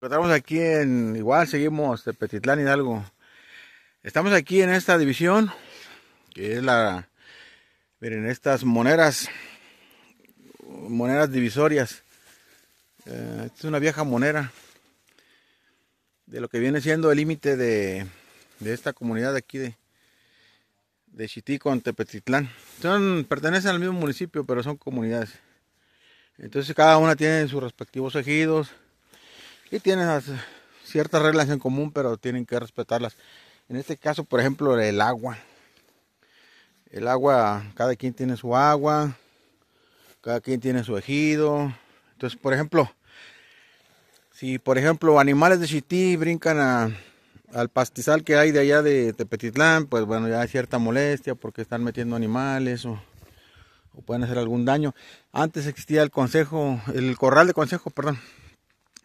Estamos aquí en, igual seguimos Tepetitlán Hidalgo. Estamos aquí en esta división, que es la, miren, estas moneras, moneras divisorias. Eh, esta es una vieja monera de lo que viene siendo el límite de, de, esta comunidad de aquí de, de Chitico, en Tepetitlán. Son, pertenecen al mismo municipio, pero son comunidades. Entonces cada una tiene sus respectivos ejidos y tienen eh, ciertas reglas en común, pero tienen que respetarlas. En este caso, por ejemplo, el agua. El agua, cada quien tiene su agua, cada quien tiene su ejido. Entonces, por ejemplo, si por ejemplo animales de Chití brincan al pastizal que hay de allá de Tepetitlán, pues bueno, ya hay cierta molestia porque están metiendo animales o, o pueden hacer algún daño. Antes existía el consejo, el corral de consejo, perdón,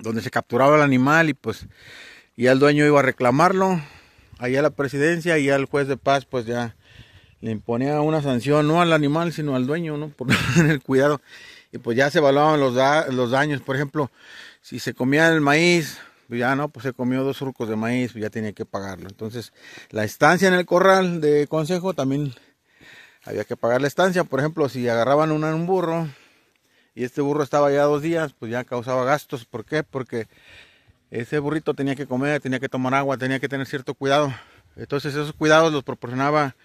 donde se capturaba el animal y pues ya el dueño iba a reclamarlo allá a la presidencia y al juez de paz pues ya le imponía una sanción no al animal sino al dueño no por el cuidado y pues ya se evaluaban los, daños por ejemplo si se comía el maíz pues, ya no pues se comió dos surcos de maíz pues, ya tenía que pagarlo entonces la estancia en el corral de consejo también había que pagar la estancia por ejemplo si agarraban una en un burro y este burro estaba ya dos días, pues ya causaba gastos. ¿Por qué? Porque ese burrito tenía que comer, tenía que tomar agua, tenía que tener cierto cuidado. Entonces esos cuidados los proporcionaba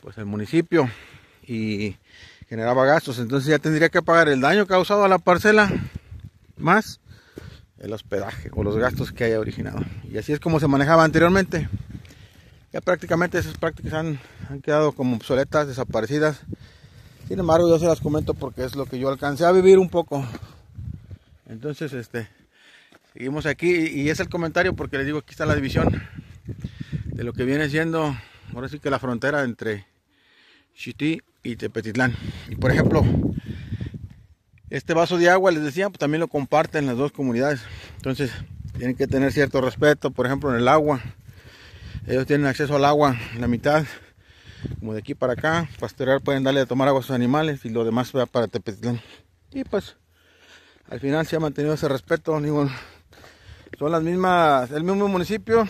pues el municipio y generaba gastos. Entonces ya tendría que pagar el daño causado a la parcela más el hospedaje o los gastos que haya originado. Y así es como se manejaba anteriormente. Ya prácticamente esas prácticas han, han quedado como obsoletas, desaparecidas. Sin embargo, yo se las comento porque es lo que yo alcancé a vivir un poco. Entonces, este, seguimos aquí y es el comentario porque les digo, aquí está la división de lo que viene siendo, ahora sí que la frontera entre Chití y Tepetitlán. Y por ejemplo, este vaso de agua, les decía, pues, también lo comparten las dos comunidades. Entonces, tienen que tener cierto respeto, por ejemplo, en el agua. Ellos tienen acceso al agua, en la mitad como de aquí para acá, pastorear pueden darle a tomar agua a sus animales y lo demás va para Tepetitlán. Y pues al final se ha mantenido ese respeto, son las mismas, el mismo municipio,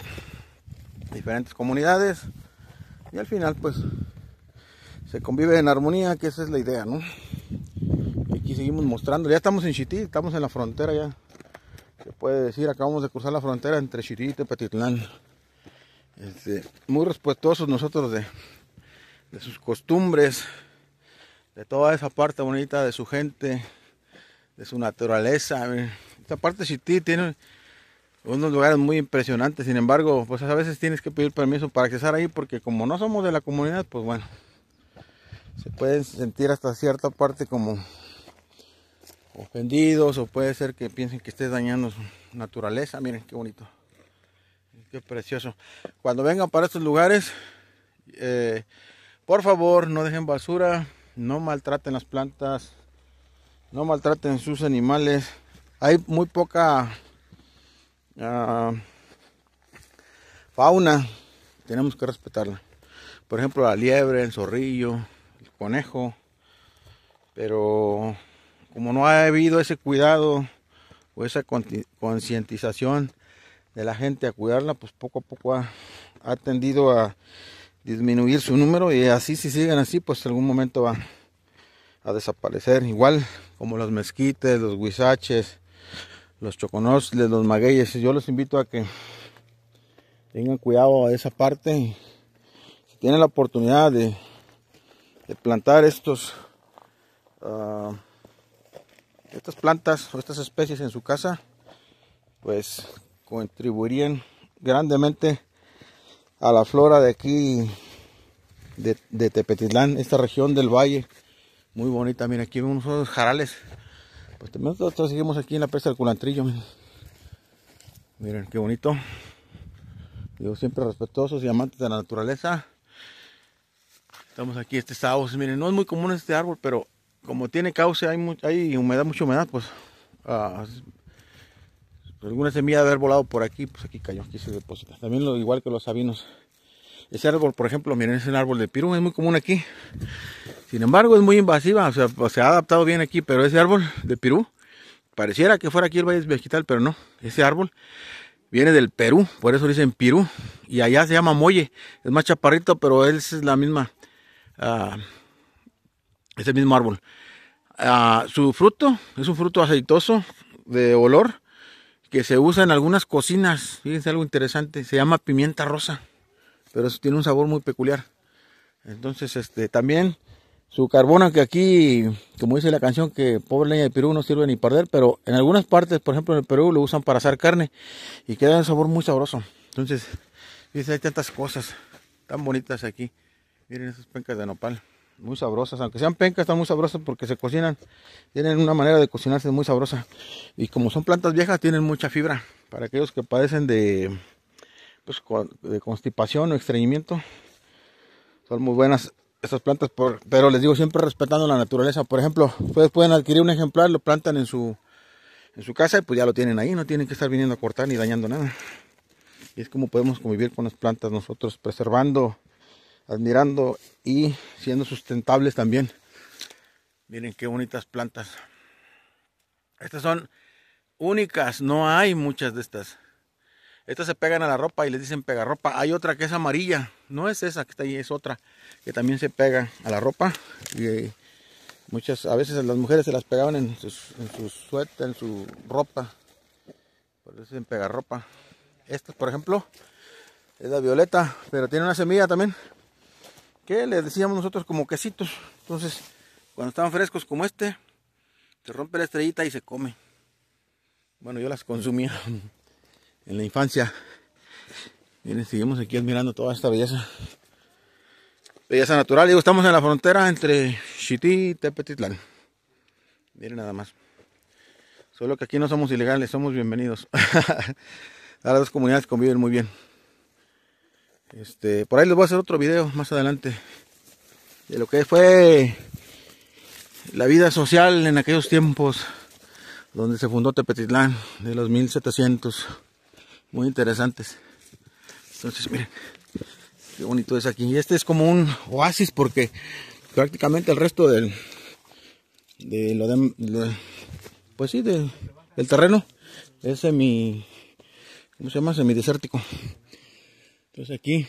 diferentes comunidades y al final pues se convive en armonía, que esa es la idea, ¿no? Y aquí seguimos mostrando, ya estamos en Chití, estamos en la frontera ya, se puede decir, acabamos de cruzar la frontera entre Chití y Tepetitlán. Este, muy respetuosos nosotros de, de sus costumbres, de toda esa parte bonita de su gente, de su naturaleza. Esta parte de tiene unos lugares muy impresionantes, sin embargo, pues a veces tienes que pedir permiso para accesar ahí porque como no somos de la comunidad, pues bueno, se pueden sentir hasta cierta parte como ofendidos o puede ser que piensen que estés dañando su naturaleza. Miren qué bonito, qué precioso. Cuando vengan para estos lugares, eh, por favor, no dejen basura, no maltraten las plantas, no maltraten sus animales. Hay muy poca ah, fauna, tenemos que respetarla. Por ejemplo, la liebre, el zorrillo, el conejo. Pero como no ha habido ese cuidado o esa concientización de la gente a cuidarla, pues poco a poco ha, ha tendido a disminuir su número y así si siguen así pues algún momento Van a desaparecer igual como los mezquites los guisaches los choconosles los magueyes yo los invito a que tengan cuidado a esa parte si tienen la oportunidad de, plantar estos ah, estas plantas o estas especies en su casa pues contribuirían grandemente a la flora de aquí de, Tepetitlán, esta región del valle. Muy bonita, mira, aquí vemos unos jarales. Pues también nosotros seguimos aquí en la presa del culantrillo. Miren, qué bonito. digo siempre respetuosos y amantes de la naturaleza. Estamos aquí este sábado. Miren, no es muy común este árbol, pero como tiene cauce, hay, hay humedad, mucha humedad, pues ah, alguna semilla de haber volado por aquí, pues aquí cayó, aquí se deposita. También lo igual que los sabinos. Ese árbol, por ejemplo, miren, es un árbol de pirú, es muy común aquí. Sin embargo, es muy invasiva, o sea, pues, se ha adaptado bien aquí, pero ese árbol de pirú, pareciera que fuera aquí el valle vegetal, pero no, ese árbol viene del Perú, por eso dicen pirú, y allá se llama molle, es más chaparrito, pero él es la misma, ah, es ese mismo árbol. Ah, su fruto es un fruto aceitoso de olor, que se usa en algunas cocinas. Fíjense algo interesante, se llama pimienta rosa, pero tiene un sabor muy peculiar. Entonces, este, también su carbono que aquí, como dice la canción, que pobre leña de Perú no sirve ni perder, pero en algunas partes, por ejemplo en el Perú, lo usan para asar carne y queda un sabor muy sabroso. Entonces, fíjense, hay tantas cosas tan bonitas aquí. Miren esas pencas de nopal muy sabrosas, aunque sean pencas, están muy sabrosas porque se cocinan, tienen una manera de cocinarse muy sabrosa. Y como son plantas viejas, tienen mucha fibra. Para aquellos que padecen de, pues, de constipación o estreñimiento, son muy buenas estas plantas, pero les digo siempre respetando la naturaleza. Por ejemplo, ustedes pueden adquirir un ejemplar, lo plantan en su, en su casa y pues ya lo tienen ahí, no tienen que estar viniendo a cortar ni dañando nada. Y es como podemos convivir con las plantas nosotros, preservando admirando y siendo sustentables también. Miren qué bonitas plantas. Estas son únicas, no hay muchas de estas. Estas se pegan a la ropa y les dicen pegarropa. Hay otra que es amarilla, no es esa que está ahí, es otra que también se pega a la ropa. Y eh, muchas, a veces las mujeres se las pegaban en su suéter, en su ropa. Por eso dicen pegarropa. Esta, por ejemplo, es la violeta, pero tiene una semilla también que les decíamos nosotros como quesitos. Entonces, cuando estaban frescos como este, se rompe la estrellita y se come. Bueno, yo las consumía en la infancia. Miren, seguimos aquí admirando toda esta belleza. Belleza natural. Digo, estamos en la frontera entre Chití y Tepetitlán. Miren nada más. Solo que aquí no somos ilegales, somos bienvenidos. las dos comunidades conviven muy bien. Este, por ahí les voy a hacer otro video más adelante de lo que fue la vida social en aquellos tiempos donde se fundó Tepetitlán de los 1700. Muy interesantes. Entonces, miren, qué bonito es aquí. Y este es como un oasis porque prácticamente el resto del de pues sí, terreno es semi ¿cómo se llama? semidesértico. Entonces pues aquí,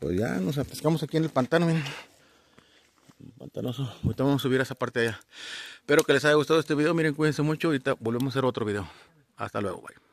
pues ya nos atascamos aquí en el pantano, miren. Pantanoso. Ahorita vamos a subir a esa parte de allá. Espero que les haya gustado este video. Miren, cuídense mucho. Ahorita volvemos a hacer otro video. Hasta luego, bye.